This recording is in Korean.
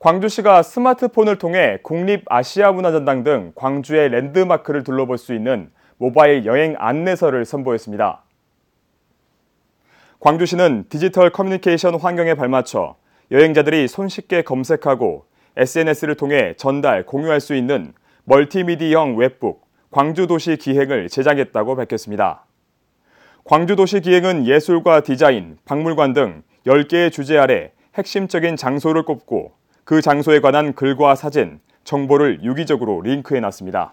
광주시가 스마트폰을 통해 국립 아시아문화전당 등 광주의 랜드마크를 둘러볼 수 있는 모바일 여행 안내서를 선보였습니다. 광주시는 디지털 커뮤니케이션 환경에 발맞춰 여행자들이 손쉽게 검색하고 SNS를 통해 전달, 공유할 수 있는 멀티미디형 웹북 광주도시 기행을 제작했다고 밝혔습니다. 광주도시 기행은 예술과 디자인, 박물관 등 10개의 주제 아래 핵심적인 장소를 꼽고 그 장소에 관한 글과 사진, 정보를 유기적으로 링크해 놨습니다.